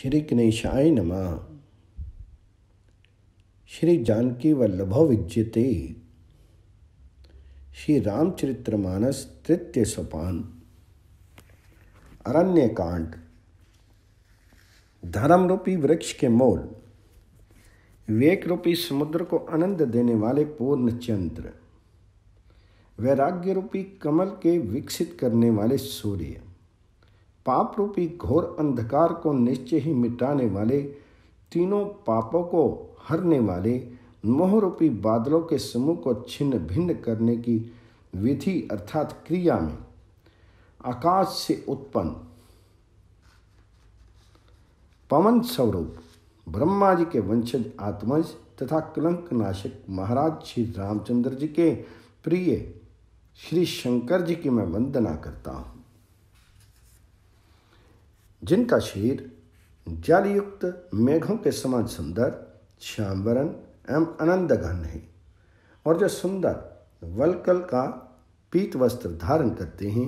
श्री गणेशाय नम श्री जानकी वल्लभ विजते श्री रामचरित्रमानस तृतीय सोपान अरण्य कांड धर्म रूपी वृक्ष के मोल विवेक रूपी समुद्र को आनंद देने वाले पूर्ण चंद्र वैराग्य रूपी कमल के विकसित करने वाले सूर्य पाप रूपी घोर अंधकार को निश्चय ही मिटाने वाले तीनों पापों को हरने वाले मोह रूपी बादलों के समूह को छिन्न भिन्न करने की विधि अर्थात क्रिया में आकाश से उत्पन्न पवन स्वरूप ब्रह्मा जी के वंशज आत्मज तथा कलंक नाशक महाराज श्री रामचंद्र जी के प्रिय श्री शंकर जी की मैं वंदना करता हूँ जिनका शरीर जलयुक्त मेघों के समान सुंदर श्यामवरण एवं आनंद घन है और जो सुंदर वलकल का पीत वस्त्र धारण करते हैं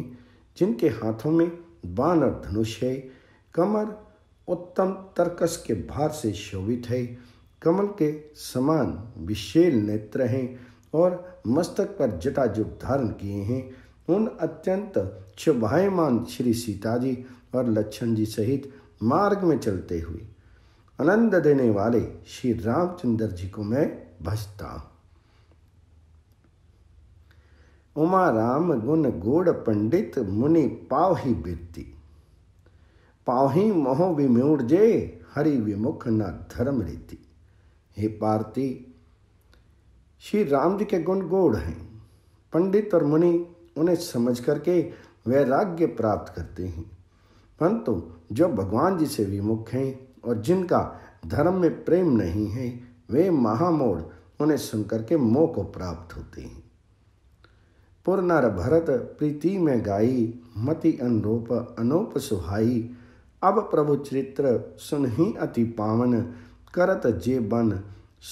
जिनके हाथों में बाण और धनुष है कमर उत्तम तर्कस के भार से शोभित है कमल के समान विशेल नेत्र हैं और मस्तक पर जटाजुट धारण किए हैं उन अत्यंत शुभायमान श्री सीता जी और लक्ष्मण जी सहित मार्ग में चलते हुए आनंद देने वाले श्री रामचंद्र जी को मैं भजता हूं उमा राम गुण गोड़ पंडित मुनि पाव ही बिरती पाव ही मोह विमूढ़ जे हरि विमुख न धर्म रीति हे पारती श्री राम जी के गुण गोड़ हैं पंडित और मुनि उन्हें समझ करके वैराग्य प्राप्त करते हैं परंतु जो भगवान जी से विमुख हैं और जिनका धर्म में प्रेम नहीं है वे महामोड़ उन्हें सुनकर के मोह को प्राप्त होते हैं पुरनर भरत प्रीति में गाई मति अनुरूप अनोप सुहाई अब प्रभु चरित्र सुन ही अति पावन करत जे बन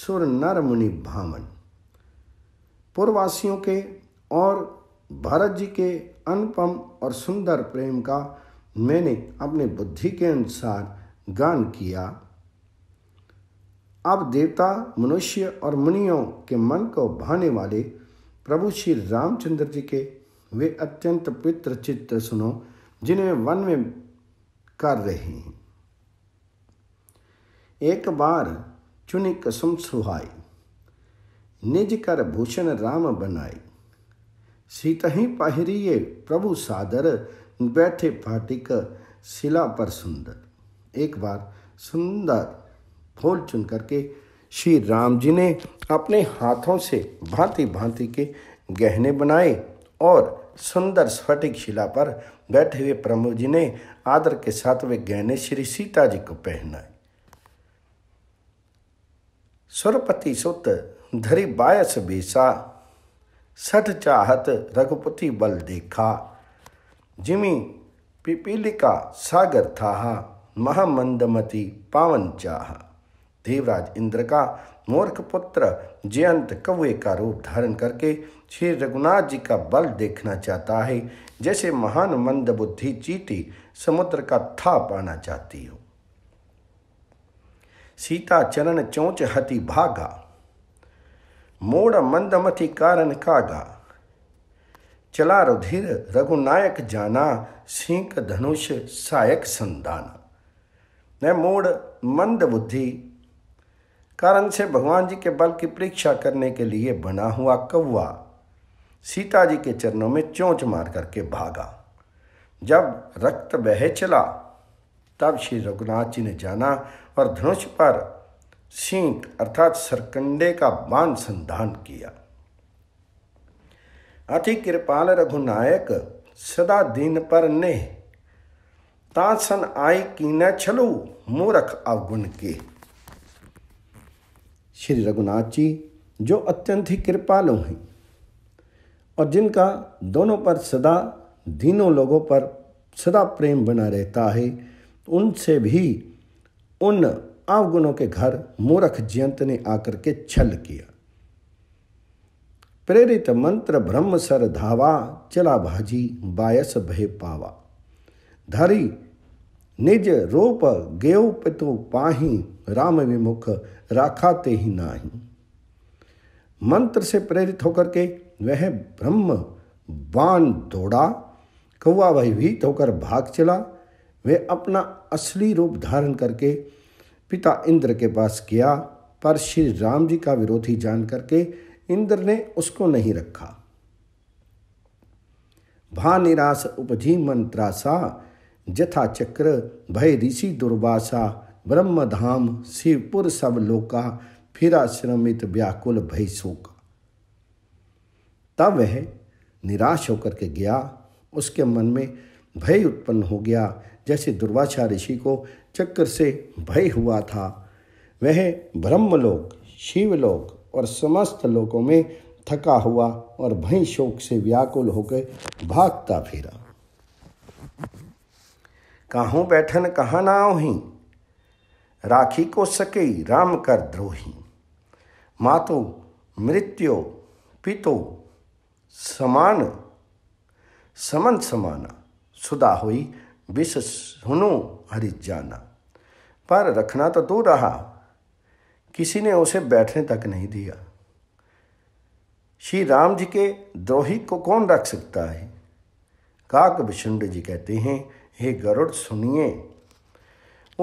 सुर नर मुनि भावन पूर्ववासियों के और भरत जी के अनुपम और सुंदर प्रेम का मैंने अपने बुद्धि के अनुसार गान किया अब देवता मनुष्य और मुनियों के मन को भाने वाले प्रभु श्री रामचंद्र जी के वे अत्यंत पवित्र चित्र सुनो जिन्हें वन में कर रहे हैं एक बार चुनी कसुम सुहाई निज कर भूषण राम बनाई सीत ही पहरिए प्रभु सादर बैठे फाटिक शिला पर सुंदर एक बार सुंदर फूल चुन करके श्री राम जी ने अपने हाथों से भांति भांति के गहने बनाए और सुंदर स्फटिक शिला पर बैठे हुए प्रमुख जी ने आदर के साथ वे गहने श्री सीता जी को पहनाए सुरपति सुत धरी बायस बेसा सठ चाहत रघुपति बल देखा जिमी पिपीलिका सागर था महामंदमती पावन चाह देवराज इंद्र का मूर्ख पुत्र जयंत कव्य का रूप धारण करके श्री रघुनाथ जी का बल देखना चाहता है जैसे महान मंद बुद्धि चीटी समुद्र का था पाना चाहती हो सीता चरण चौंच हति भागा मोड़ मंदमति कारण कागा चला रुधिर रघुनायक जाना सिंह धनुष सहायक संदान न मूड मंद बुद्धि कारण से भगवान जी के बल की परीक्षा करने के लिए बना हुआ कौवा सीता जी के चरणों में चोंच मार करके भागा जब रक्त बह चला तब श्री रघुनाथ जी ने जाना और धनुष पर सिंह अर्थात सरकंडे का बांध संधान किया अति कृपाल रघुनायक सदा दीन पर ने तासन आई की न छलो मूरख अवगुण के श्री रघुनाथ जी जो अत्यंत ही कृपालु हैं और जिनका दोनों पर सदा दिनों लोगों पर सदा प्रेम बना रहता है उनसे भी उन अवगुणों के घर मूरख जयंत ने आकर के छल किया प्रेरित मंत्र ब्रह्म सर धावा चला भाजी बायस भय पावा धरी निज रूप गेव पितु पाही राम विमुख राखा ते ही नाही मंत्र से प्रेरित होकर के वह ब्रह्म बाण दौड़ा कौआ भयभीत होकर भाग चला वे अपना असली रूप धारण करके पिता इंद्र के पास गया पर श्री राम जी का विरोधी जान करके इंद्र ने उसको नहीं रखा भा निराश उपजी मंत्रासा जथा चक्र भय ऋषि दुर्वासा ब्रह्मधाम शिवपुर सब लोका फिरा श्रमित व्याकुल भय शोका तब वह निराश होकर के गया उसके मन में भय उत्पन्न हो गया जैसे दुर्वासा ऋषि को चक्र से भय हुआ था वह ब्रह्मलोक शिवलोक और समस्त लोगों में थका हुआ और भय शोक से व्याकुल होकर भागता फिरा काहू बैठन कहाँ ना ही राखी को सके राम कर द्रोही मातो मृत्यो पितो समान समन समाना सुदा हुई विष सुनो हरि जाना पर रखना तो दूर रहा किसी ने उसे बैठने तक नहीं दिया श्री राम जी के द्रोही को कौन रख सकता है काक विष्णु जी कहते हैं हे गरुड़ सुनिए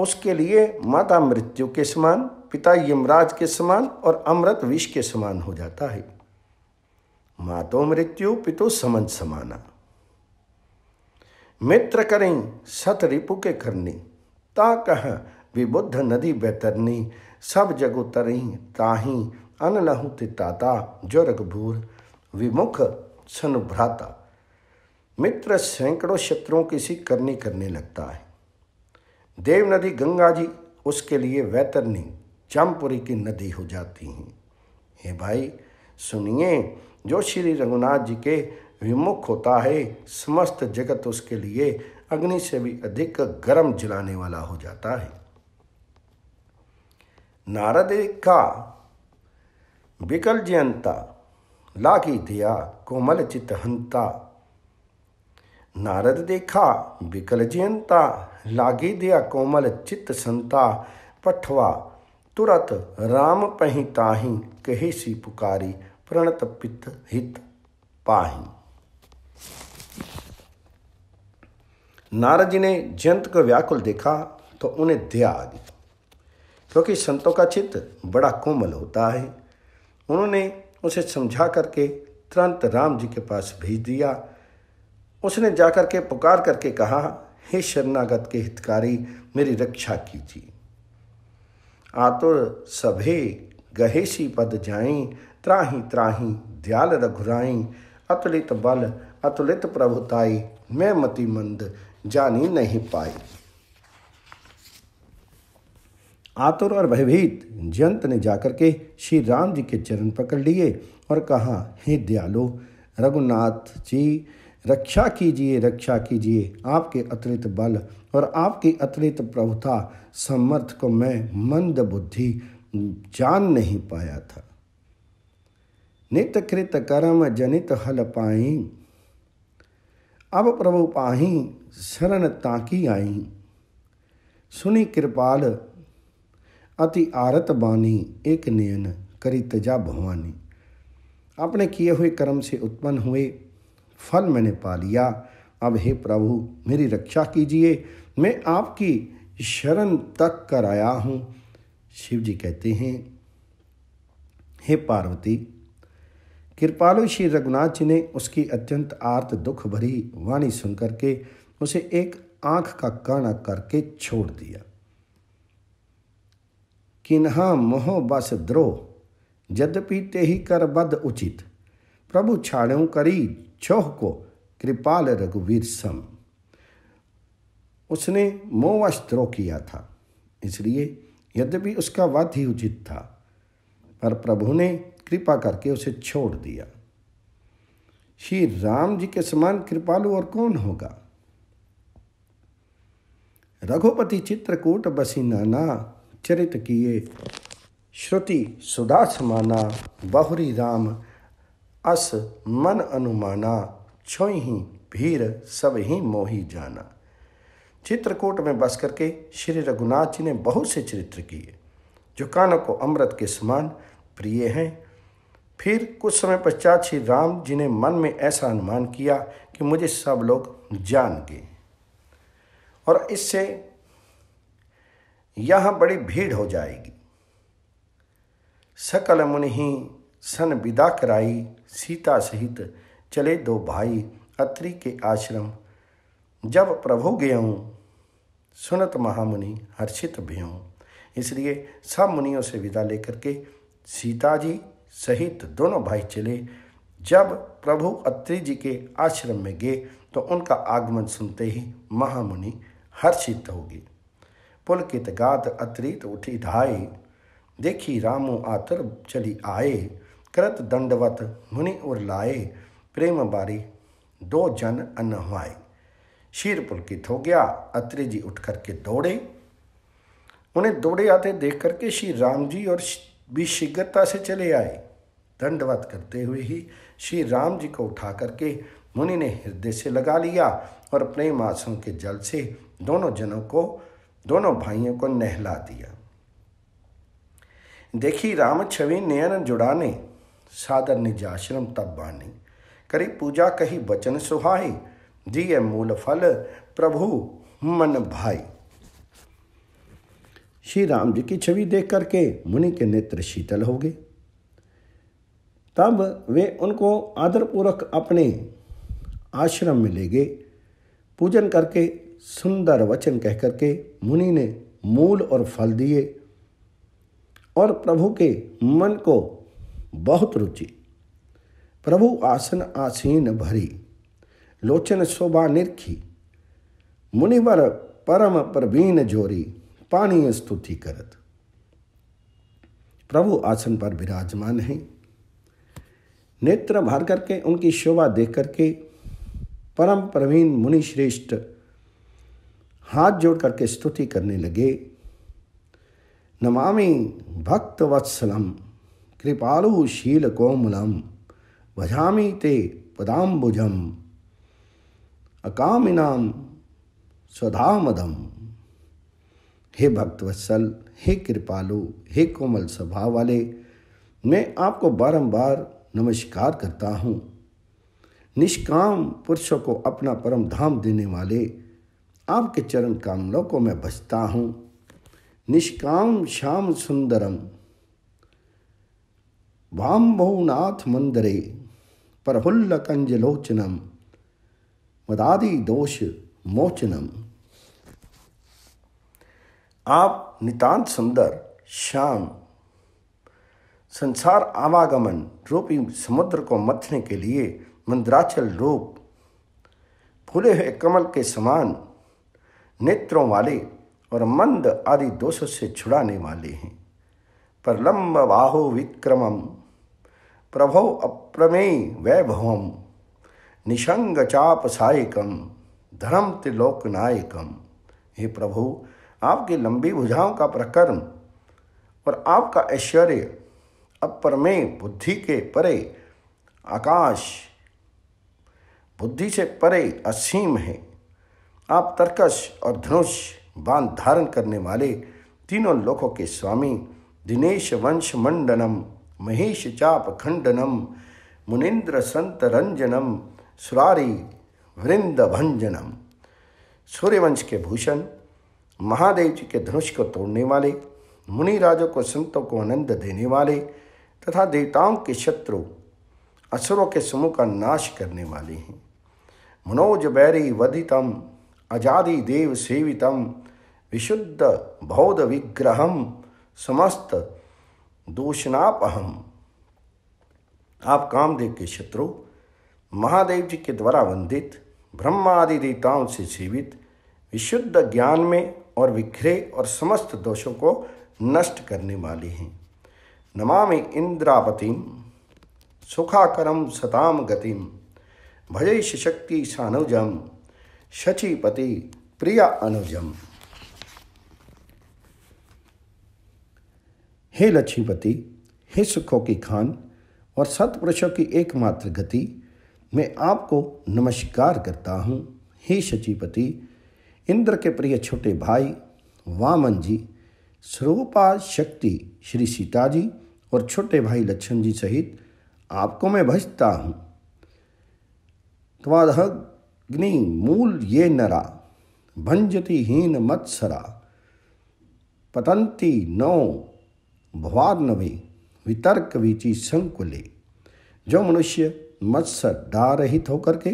उसके लिए माता मृत्यु के समान पिता यमराज के समान और अमृत विष के समान हो जाता है मातो मृत्यु पितो समन समाना मित्र करें सत रिपु के करनी ता कह विबुद्ध नदी बेतरनी सब जगो तरई ताही अन लहु तिताता जो रघुभूर विमुख सनुभ्राता मित्र सैकड़ों शत्रुओं की सी करनी करने लगता है देव नदी गंगा जी उसके लिए वैतरनी जमपुरी की नदी हो जाती हैं हे भाई सुनिए जो श्री रघुनाथ जी के विमुख होता है समस्त जगत उसके लिए अग्नि से भी अधिक गर्म जलाने वाला हो जाता है नारद का विकल जयंता लागी दिया कोमल चित हंता नारद देखा विकल जयंता लागी दिया कोमल चित्त संता पठवा तुरत राम पही ताही कहे सी पुकारी प्रणत पित हित पाही नारद जी ने जयंत को व्याकुल देखा तो उन्हें दया आ गई क्योंकि संतों का चित्त बड़ा कोमल होता है उन्होंने उसे समझा करके तुरंत राम जी के पास भेज दिया उसने जाकर के पुकार करके कहा हे शरणागत के हितकारी मेरी रक्षा कीजिए आतुर सभे गहेसी पद जाई त्राही त्राही दयाल रघुराई अतुलित बल अतुलित प्रभुताई मैं मति मंद जानी नहीं पाई आतुर और भयभीत जंत ने जाकर के श्री राम जी के चरण पकड़ लिए और कहा हे दयालु रघुनाथ जी रक्षा कीजिए रक्षा कीजिए आपके अतिरिक्त बल और आपकी अतिरिक्त प्रभुता समर्थ को मैं मंद बुद्धि जान नहीं पाया था नित कृत कर्म जनित हल पाई अब प्रभु पाही शरण ताकी आई सुनी कृपाल अति आरत बानी एक नयन करी तजा भवानी अपने किए हुए कर्म से उत्पन्न हुए फल मैंने पा लिया अब हे प्रभु मेरी रक्षा कीजिए मैं आपकी शरण तक कर आया हूँ शिव जी कहते हैं हे पार्वती कृपालु श्री रघुनाथ जी ने उसकी अत्यंत आर्त दुख भरी वाणी सुनकर के उसे एक आँख का कर्ण करके छोड़ दिया किन्हा मोह बस द्रोह यद्यपि ते ही कर बद उचित प्रभु छाड़ो करी छोह को कृपाल रघुवीर सम उसने मोहवश द्रोह किया था इसलिए यद्यपि उसका वध ही उचित था पर प्रभु ने कृपा करके उसे छोड़ दिया श्री राम जी के समान कृपालु और कौन होगा रघुपति चित्रकूट बसी नाना चरित किए श्रुति सुधा समाना बहुरी राम अस मन अनुमाना छोई ही भीर सब ही मोही जाना चित्रकूट में बस करके श्री रघुनाथ जी ने बहुत से चरित्र किए जो कानों को अमृत के समान प्रिय हैं फिर कुछ समय पश्चात श्री राम जी ने मन में ऐसा अनुमान किया कि मुझे सब लोग जान गए और इससे यहाँ बड़ी भीड़ हो जाएगी सकल मुनि सन विदा कराई सीता सहित चले दो भाई अत्रि के आश्रम जब प्रभु गय सुनत महामुनि हर्षित भी हूँ इसलिए सब मुनियों से विदा लेकर के सीता जी सहित दोनों भाई चले जब प्रभु अत्रि जी के आश्रम में गए तो उनका आगमन सुनते ही महामुनि हर्षित हो पुलकित गात अत्रित उठी धाए देखी रामो आतर चली आए कृत दंडवत मुनि और लाए प्रेम बारी दो जन अन्न हुआ शीर पुलकित हो गया अत्रि जी उठ करके दौड़े उन्हें दौड़े आते देख करके श्री राम जी और भी शीघ्रता से चले आए दंडवत करते हुए ही श्री राम जी को उठा करके मुनि ने हृदय से लगा लिया और प्रेम आसन के जल से दोनों जनों को दोनों भाइयों को नहला दिया देखी राम छवि नयन जुड़ाने सादर निजाश्रम तब बानी करी पूजा कही बचन सुहाई दिए मूल फल प्रभु मन भाई श्री राम जी की छवि देख करके मुनि के नेत्र शीतल हो गए तब वे उनको आदरपूर्वक अपने आश्रम में ले गए पूजन करके सुंदर वचन कहकर के मुनि ने मूल और फल दिए और प्रभु के मन को बहुत रुचि प्रभु आसन आसीन भरी लोचन शोभा निरखी मुनिवर परम प्रवीण जोरी पानी स्तुति करत प्रभु आसन पर विराजमान है नेत्र भर करके उनकी शोभा देख करके परम प्रवीण मुनि श्रेष्ठ हाथ जोड़ करके स्तुति करने लगे नमामि भक्त वत्सलम कृपालु शील कोमलम भजामी ते पदाम्बुजम अकामिनाम स्वधामदम हे भक्तवत्सल हे कृपालु हे कोमल स्वभाव वाले मैं आपको बारंबार नमस्कार करता हूँ निष्काम पुरुषों को अपना परम धाम देने वाले आपके चरण कामलों को मैं बचता हूँ निष्काम श्याम सुंदरम वाम बहुनाथ मंदरे प्रफुल्ल लोचनम मदादि दोष मोचनम आप नितांत सुंदर श्याम संसार आवागमन रूपी समुद्र को मथने के लिए मंद्राचल रूप फूले हुए कमल के समान नेत्रों वाले और मंद आदि दोषों से छुड़ाने वाले हैं लंब बाहो विक्रमम प्रभो अप्रमेय वैभवम निशंग चाप सायकम धर्म त्रिलोक नायकम हे प्रभु आपकी लंबी भुजाओं का प्रकर्म और आपका ऐश्वर्य अप्रमेय बुद्धि के परे आकाश बुद्धि से परे असीम है आप तर्कश और धनुष बांध धारण करने वाले तीनों लोकों के स्वामी दिनेश वंश मंडनम महेश चाप खंडनम मुनिन्द्र संत रंजनम सुरारी वृंद भंजनम सूर्यवंश के भूषण महादेव जी के धनुष को तोड़ने वाले मुनि राजों को संतों को आनंद देने वाले तथा देवताओं के शत्रु असुरों के समूह का नाश करने वाले हैं मनोज बैरी वधितम अजादि देव सेवितम विशुद्ध बौद्ध विग्रह समस्त दूषणापहम आप कामदेव के शत्रु महादेव जी के द्वारा वंदित ब्रह्मादि देवताओं से जीवित विशुद्ध ज्ञान में और विखरे और समस्त दोषों को नष्ट करने वाले हैं नमामि इंद्रापतिम सुखाकरम सताम गतिम भजय शक्ति सानुजम शचीपति प्रिया अनुजम हे लक्ष्मीपति हे सुखों की खान और सतपुरुषों की एकमात्र गति मैं आपको नमस्कार करता हूँ हे शचीपति इंद्र के प्रिय छोटे भाई वामन जी स्वरूपा शक्ति श्री सीता जी और छोटे भाई लक्ष्मण जी सहित आपको मैं भजता हूँ त्वादह अग्नि मूल ये नरा भंजति हीन मत्सरा पतंती नौ भवानवे वितर्क विचि संकुले जो मनुष्य मत्सर डारहित होकर के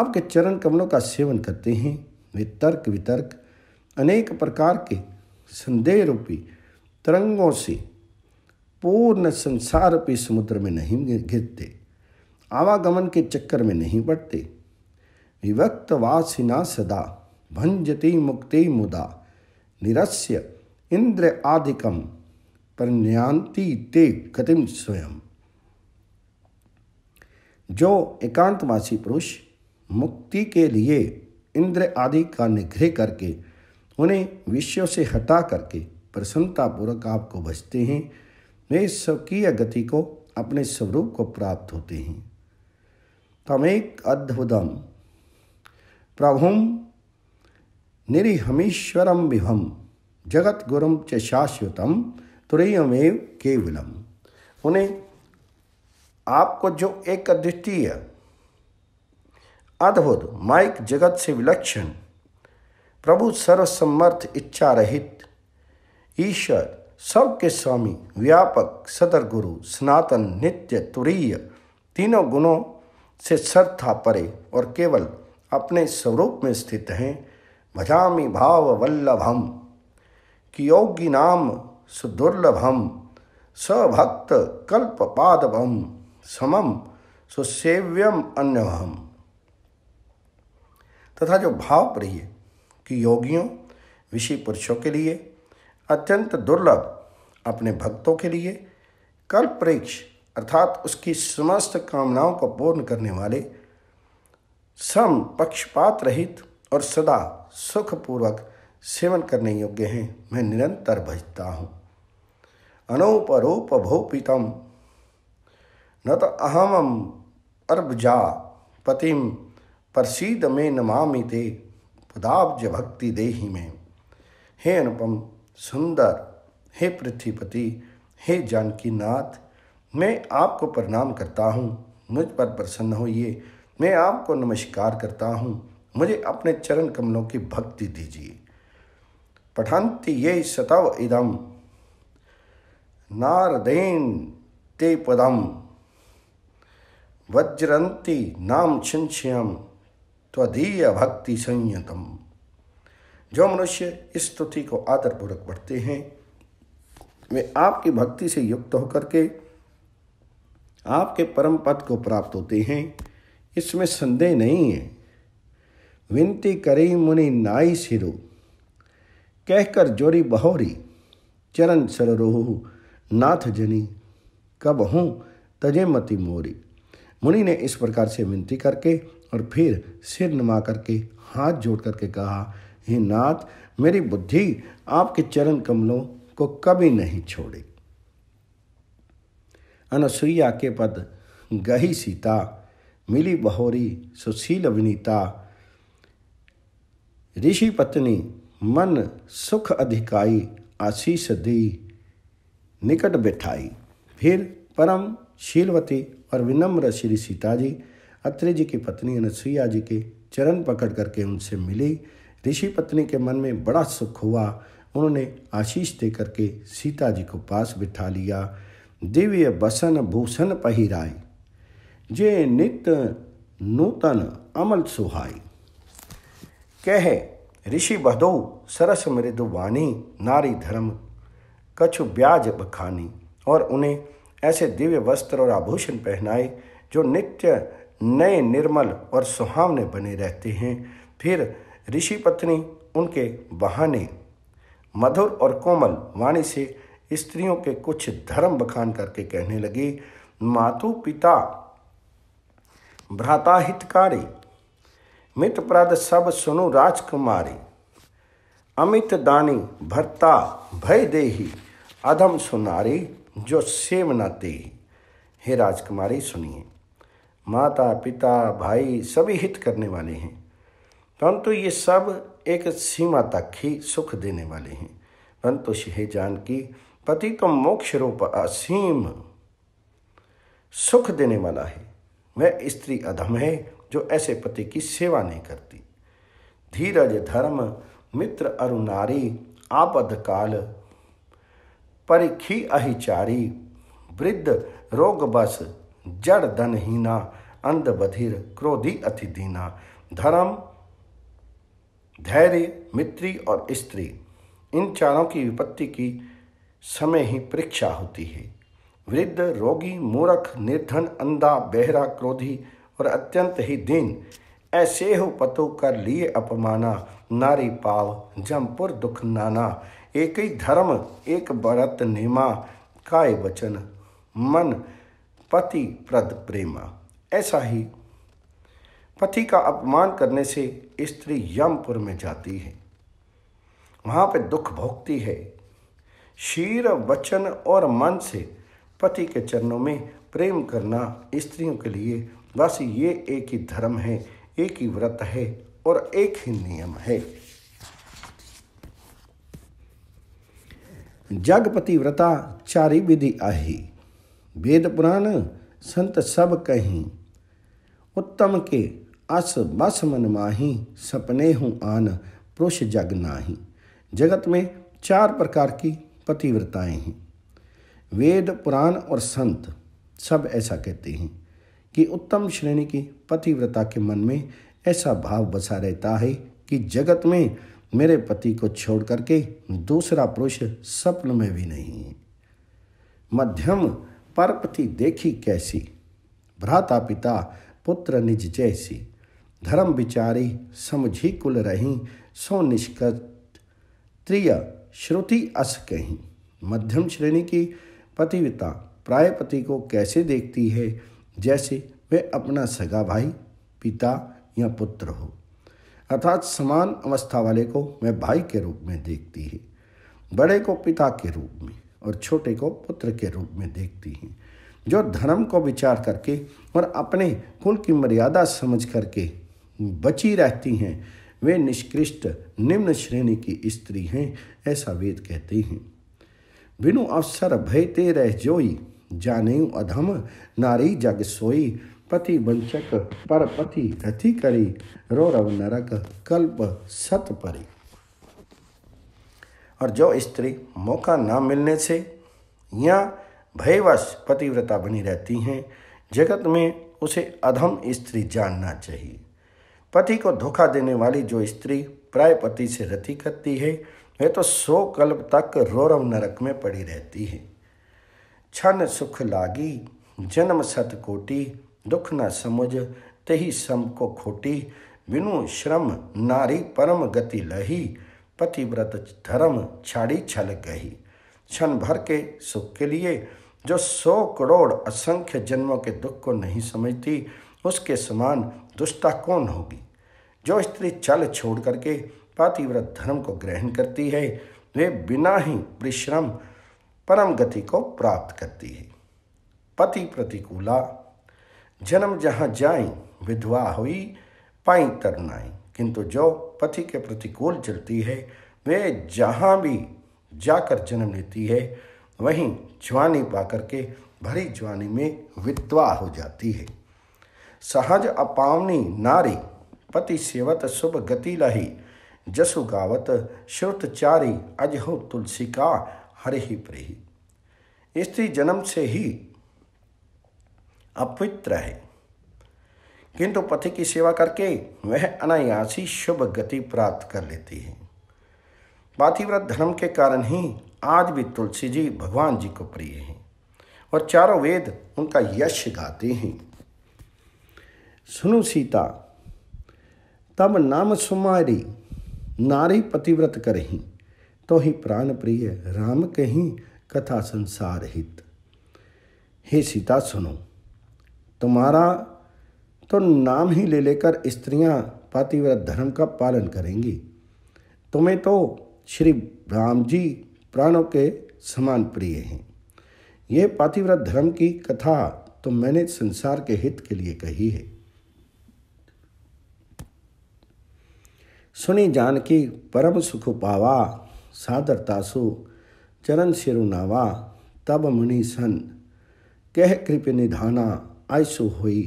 आपके चरण कमलों का सेवन करते हैं वे तर्क वितर्क अनेक प्रकार के संदेह रूपी तरंगों से पूर्ण संसार रूपी समुद्र में नहीं गिरते आवागमन के चक्कर में नहीं पड़ते विवक्तवासिना सदा भंजति मुक्ति मुदा निरस्य इंद्र आदिकम पर ते गतिम स्वयं जो एकांतवासी पुरुष मुक्ति के लिए इंद्र आदि का निग्रह करके उन्हें विषयों से हटा करके प्रसन्नतापूर्वक आपको बचते हैं वे स्वकीय गति को अपने स्वरूप को प्राप्त होते हैं तमेक अद्भुतम प्रभु निरीहमीश्वर विभम जगत गुरु च शाश्वतम तुरयमेव केवलम उन्हें आपको जो एक अद्वितीय अद्भुत माइक जगत से विलक्षण प्रभु सर्वसमर्थ इच्छा रहित ईश्वर सबके स्वामी व्यापक सदर गुरु सनातन नित्य तुरीय तीनों गुणों से सर था परे और केवल अपने स्वरूप में स्थित हैं भजामी भाव वल्लभम कि योग्य नाम सुदुर्लभम सभक्त कल्प पादवम समम सुसेव्यम अन्यवहम तथा जो भाव प्रिय कि योगियों ऋषि पुरुषों के लिए अत्यंत दुर्लभ अपने भक्तों के लिए कल्प वृक्ष अर्थात उसकी समस्त कामनाओं को पूर्ण करने वाले सम पक्षपात रहित और सदा सुखपूर्वक सेवन करने योग्य हैं मैं निरंतर भजता हूँ अनौपरोपभोपितम न तो अहमम अर्बजा पतिम प्रसीद में नमामि ते पदाब्ज भक्ति देहि में हे अनुपम सुंदर हे पृथ्वीपति हे जानकी नाथ मैं आपको प्रणाम करता हूँ मुझ पर प्रसन्न होइए मैं आपको नमस्कार करता हूँ मुझे अपने चरण कमलों की भक्ति दीजिए पठंती ये सतव इदम नारदेन ते पदम वज्रंती नाम छिंछयम त्वदीय भक्ति संयतम जो मनुष्य इस स्तुति को आदरपूर्वक पढ़ते हैं वे आपकी भक्ति से युक्त होकर के आपके परम पद को प्राप्त होते हैं इसमें संदेह नहीं है विनती करी मुनि नाई सिरु कहकर जोरी बहोरी चरण सररोह नाथ जनी कब हूँ तजे मति मोरी मुनि ने इस प्रकार से विनती करके और फिर सिर नमा करके हाथ जोड़ करके कहा हे नाथ मेरी बुद्धि आपके चरण कमलों को कभी नहीं छोड़े अनसुईया के पद गही सीता मिली बहोरी सुशील अभिनीता ऋषि पत्नी मन सुख अधिकाई आशीष दी निकट बैठाई फिर परम शीलवती और विनम्र श्री सीता जी अत्रि जी की पत्नी अनुसुईया जी के चरण पकड़ करके उनसे मिली ऋषि पत्नी के मन में बड़ा सुख हुआ उन्होंने आशीष दे करके सीता जी को पास बिठा लिया दिव्य बसन भूषण पहिराई जे नित नूतन अमल सुहाई कहे ऋषि बधो सरस मृदु वाणी नारी धर्म कछु ब्याज बखानी और उन्हें ऐसे दिव्य वस्त्र और आभूषण पहनाए जो नित्य नए निर्मल और सुहावने बने रहते हैं फिर ऋषि पत्नी उनके बहाने मधुर और कोमल वाणी से स्त्रियों के कुछ धर्म बखान करके कहने लगी मातु पिता भ्राता हितकारी मित प्रद सब सुनु राजकुमारी अमित दानी भरता भय देही अधम सुनारी जो सेव न दे हे राजकुमारी सुनिए माता पिता भाई सभी हित करने वाले हैं परंतु ये सब एक सीमा तक ही सुख देने वाले हैं परंतु हे जानकी पति तो मोक्ष रूप असीम सुख देने वाला है वह स्त्री अधम है जो ऐसे पति की सेवा नहीं करती धीरज धर्म मित्र अरुणारी आपद काल परिखी अहिचारी वृद्ध रोग बस जड़ धनहीना अंध बधिर क्रोधी अति दीना धर्म धैर्य मित्री और स्त्री इन चारों की विपत्ति की समय ही परीक्षा होती है वृद्ध रोगी मूर्ख निर्धन अंधा बेहरा क्रोधी और अत्यंत ही दीन ऐसे हो पतो कर लिए अपमाना नारी पाव जमपुर दुख नाना एक ही धर्म एक बरत नेमा काय वचन मन पति प्रद प्रेमा ऐसा ही पति का अपमान करने से स्त्री यमपुर में जाती है वहां पे दुख भोगती है शीर वचन और मन से पति के चरणों में प्रेम करना स्त्रियों के लिए बस ये एक ही धर्म है एक ही व्रत है और एक ही नियम है जगपति व्रता चारी विधि आही वेद पुराण संत सब कहीं उत्तम के अस बस मन माही सपने हूँ आन पुरुष जग नाही जगत में चार प्रकार की पतिव्रताएं हैं वेद पुराण और संत सब ऐसा कहते हैं कि उत्तम श्रेणी की पतिव्रता के मन में ऐसा भाव बसा रहता है कि जगत में मेरे पति को छोड़ करके दूसरा पुरुष स्वप्न में भी नहीं मध्यम परपति देखी कैसी भ्राता पिता पुत्र निज जैसी धर्म विचारी समझी कुल रही सो निष्कर्ष त्रिय श्रुति अस कहीं मध्यम श्रेणी की पतिविता प्राय पति को कैसे देखती है जैसे वह अपना सगा भाई पिता या पुत्र हो अर्थात समान अवस्था वाले को वह भाई के रूप में देखती है बड़े को पिता के रूप में और छोटे को पुत्र के रूप में देखती हैं जो धर्म को विचार करके और अपने कुल की मर्यादा समझ करके बची रहती हैं वे निष्कृष्ट निम्न श्रेणी की स्त्री हैं ऐसा वेद कहते हैं बिनु अवसर भय ते रह जोई जानेऊ अधम नारी जग सोई पति वंचक पर पति रथि करी रौरव नरक कल्प सत परी और जो स्त्री मौका ना मिलने से या भयवश पतिव्रता बनी रहती हैं जगत में उसे अधम स्त्री जानना चाहिए पति को धोखा देने वाली जो स्त्री प्राय पति से रति करती है है तो सौ कल्प तक रौरव नरक में पड़ी रहती है छन सुख लागी जन्म सत कोटि दुख न समुझ तही सम को खोटी बिनु श्रम नारी परम गति लही पतिव्रत धर्म छाड़ी छल गही क्षण भर के सुख के लिए जो सौ करोड़ असंख्य जन्मों के दुख को नहीं समझती उसके समान दुष्टा कौन होगी जो स्त्री छल छोड़ करके पतिव्रत धर्म को ग्रहण करती है वे बिना ही परिश्रम परम गति को प्राप्त करती है पति प्रतिकूला जन्म जहाँ जाए विधवा हुई पाई तरनाई किंतु जो पति के प्रतिकूल चलती है वे जहाँ भी जाकर जन्म लेती है वहीं ज्वानी पाकर के भरी ज्वानी में विधवा हो जाती है सहज अपावनी नारी पति सेवत शुभ गति लही जसु गावत श्रुत चारी अजहो तुलसी का हरि प्रेही स्त्री जन्म से ही अपवित्र है किंतु पति की सेवा करके वह अनायासी शुभ गति प्राप्त कर लेती है पातिव्रत धर्म के कारण ही आज भी तुलसी जी भगवान जी को प्रिय हैं और चारों वेद उनका यश गाते हैं सुनु सीता तब नाम सुमारी नारी पतिव्रत करहीं तो ही प्राण प्रिय राम कहीं कथा संसार हित हे सीता सुनो तुम्हारा तो नाम ही ले लेकर स्त्रियां पतिव्रत धर्म का पालन करेंगी तुम्हें तो श्री राम जी प्राणों के समान प्रिय हैं ये पतिव्रत धर्म की कथा तो मैंने संसार के हित के लिए कही है सुनी जानकी परम सुख पावा सादरतासु चरण सिरुनावा तब मुनि सन कह कृप निधाना आयसु होई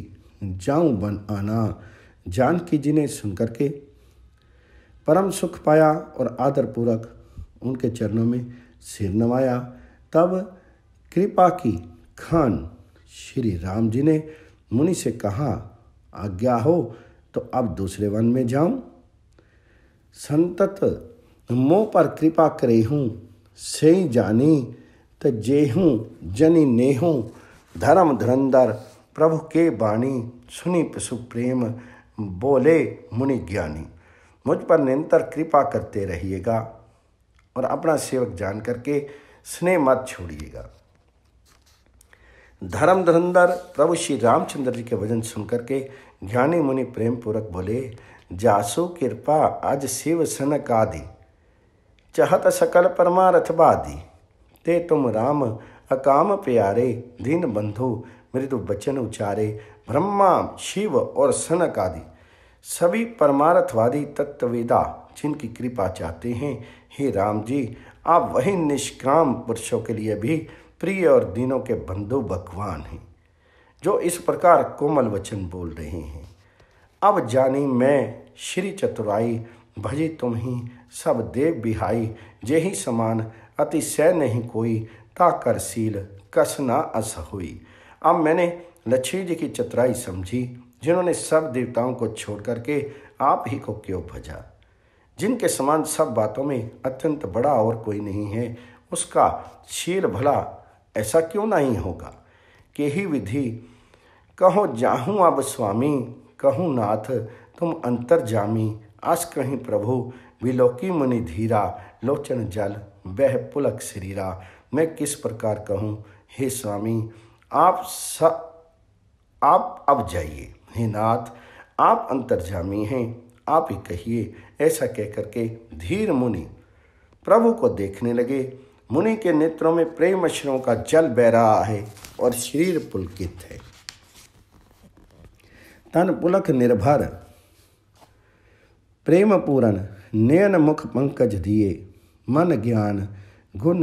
जाऊं बन आना जानकी जी ने सुनकर के परम सुख पाया और आदरपूर्वक उनके चरणों में सिर नवाया तब कृपा की खान श्री राम जी ने मुनि से कहा आज्ञा हो तो अब दूसरे वन में जाऊं संतत मो पर कृपा करे हूँ सही जानी त जेहूँ जनी नेहूँ धर्म धुरंधर प्रभु के बाणी सुनी पशु प्रेम बोले मुनि ज्ञानी मुझ पर निरंतर कृपा करते रहिएगा और अपना सेवक जान करके स्नेह मत छोड़िएगा धर्म धुरंधर प्रभु श्री रामचंद्र जी के वजन सुन करके ज्ञानी मुनि प्रेम पूर्वक बोले जासो कृपा अज शिव सन कादि चहत सकल परमारथ बादी ते तुम राम अकाम प्यारे दीन बंधु मृदु बचन उचारे ब्रह्मा शिव और सनक आदि सभी परमारथवादी तत्ववेदा जिनकी कृपा चाहते हैं हे राम जी आप वही निष्काम पुरुषों के लिए भी प्रिय और दीनों के बंधु भगवान हैं जो इस प्रकार कोमल वचन बोल रहे हैं अब जानी मैं श्री चतुराई भजी तुम ही सब देव बिहाई जे ही समान अतिशय नहीं कोई ताकर सील कस ना अस हुई अब मैंने लक्ष्मी जी की चतुराई समझी जिन्होंने सब देवताओं को छोड़ करके आप ही को क्यों भजा जिनके समान सब बातों में अत्यंत बड़ा और कोई नहीं है उसका शील भला ऐसा क्यों नहीं होगा के ही विधि कहो जाहूँ अब स्वामी कहूँ नाथ तुम अंतर जामी अस कहीं प्रभु विलोकी मुनि धीरा लोचन जल वह पुलक शरीरा मैं किस प्रकार कहूँ हे स्वामी आप स आप अब जाइए हे नाथ आप अंतर जामी हैं आप ही कहिए ऐसा कह करके धीर मुनि प्रभु को देखने लगे मुनि के नेत्रों में प्रेम अश्रों का जल बह रहा है और शरीर पुलकित है तन पुलक निर्भर प्रेम पूरन नयन मुख पंकज दिए मन ज्ञान गुण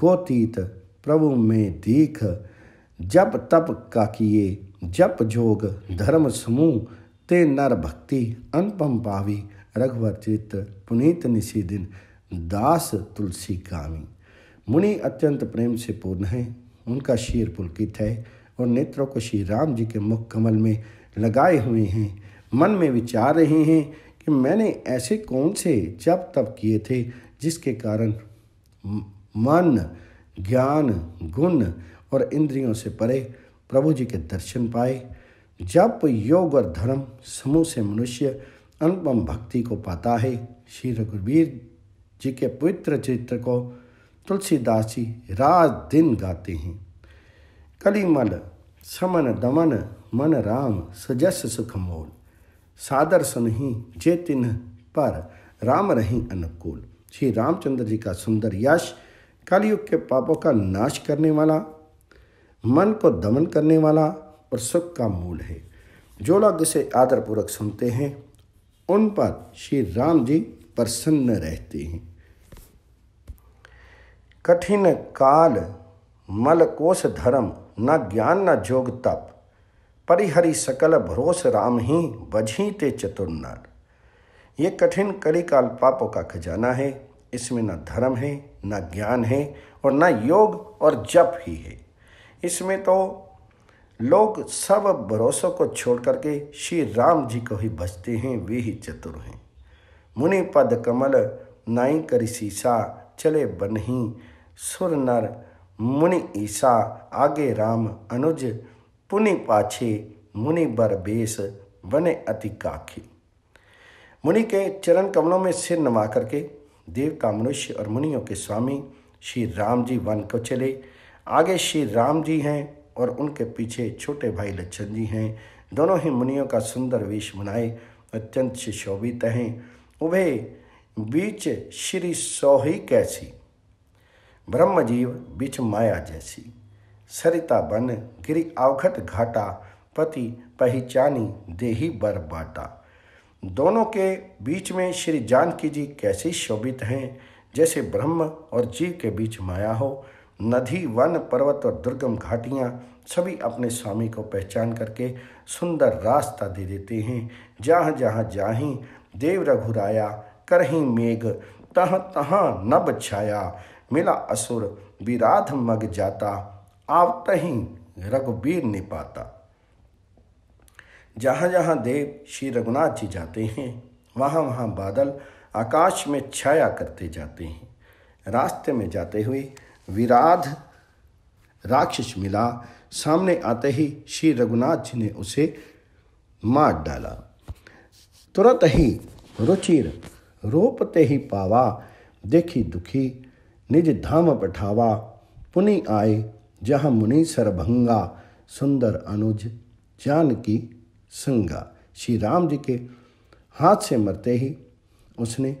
गोतीत प्रभु में दीख जप तप का किए जप जोग धर्म समूह ते नर भक्ति अनुपम पावी रघुवर चित्र पुनीत निशी दिन दास तुलसी कामी मुनि अत्यंत प्रेम से पूर्ण है उनका शीर पुलकित है और नेत्रों को श्री राम जी के मुख कमल में लगाए हुए हैं मन में विचार रहे हैं कि मैंने ऐसे कौन से जब तब किए थे जिसके कारण मन ज्ञान गुण और इंद्रियों से परे प्रभु जी के दर्शन पाए जब योग और धर्म समूह से मनुष्य अनुपम भक्ति को पाता है श्री रघुवीर जी के पवित्र चरित्र को तुलसीदास जी रात दिन गाते हैं कलिमल समन दमन मन राम सजस सुख मोल सादर सुनही जे तिन्ह पर राम रही अनुकूल श्री रामचंद्र जी का सुंदर यश कलयुग के पापों का नाश करने वाला मन को दमन करने वाला और सुख का मूल है जो लोग इसे आदरपूर्वक सुनते हैं उन पर श्री राम जी प्रसन्न रहते हैं कठिन काल मलकोश धर्म न ज्ञान न जोग तप परिहरी सकल भरोस राम ही बझी ते नर ये कठिन कड़ी काल पापों का खजाना है इसमें न धर्म है न ज्ञान है और न योग और जप ही है इसमें तो लोग सब भरोसों को छोड़ करके श्री राम जी को ही बचते हैं वे ही चतुर हैं मुनि पद कमल नाई करी सीसा चले बनही सुर नर मुनि ईसा आगे राम अनुज पुनि पाछे मुनि बर बेस बने अति काखी मुनि के चरण कमलों में सिर नमा करके देवता मनुष्य और मुनियों के स्वामी श्री राम जी वन को चले आगे श्री राम जी हैं और उनके पीछे छोटे भाई लच्छन जी हैं दोनों ही मुनियों का सुंदर वेश बनाए अत्यंत सुशोभित हैं उभे बीच श्री सोही कैसी ब्रह्म जीव बिच माया जैसी सरिता बन गिरी अवघट घाटा पति पहचानी देही बर बाटा दोनों के बीच में श्री जानकी जी कैसी शोभित हैं जैसे ब्रह्म और जीव के बीच माया हो नदी वन पर्वत और दुर्गम घाटियाँ सभी अपने स्वामी को पहचान करके सुंदर रास्ता दे देते हैं जहाँ जहाँ जाही देव रघुराया करहीं मेघ तह तहाँ नब छाया मिला असुर विराध मग जाता आवत ही रघुबीर निपाता जहाँ जहाँ देव श्री रघुनाथ जी जाते हैं वहाँ वहाँ बादल आकाश में छाया करते जाते हैं रास्ते में जाते हुए विराध राक्षस मिला सामने आते ही श्री रघुनाथ जी ने उसे मार डाला तुरंत ही रुचिर रोपते ही पावा देखी दुखी निज धाम पठावा पुनि आए जहाँ मुनि सरभंगा सुंदर अनुज जान की संगा श्री राम जी के हाथ से मरते ही उसने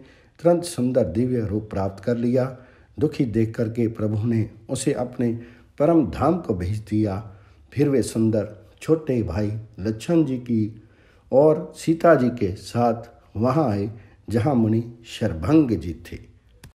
तुरंत सुंदर दिव्य रूप प्राप्त कर लिया दुखी देख करके प्रभु ने उसे अपने परम धाम को भेज दिया फिर वे सुंदर छोटे भाई लक्ष्मण जी की और सीता जी के साथ वहाँ आए जहाँ मुनि शरभंग जी थे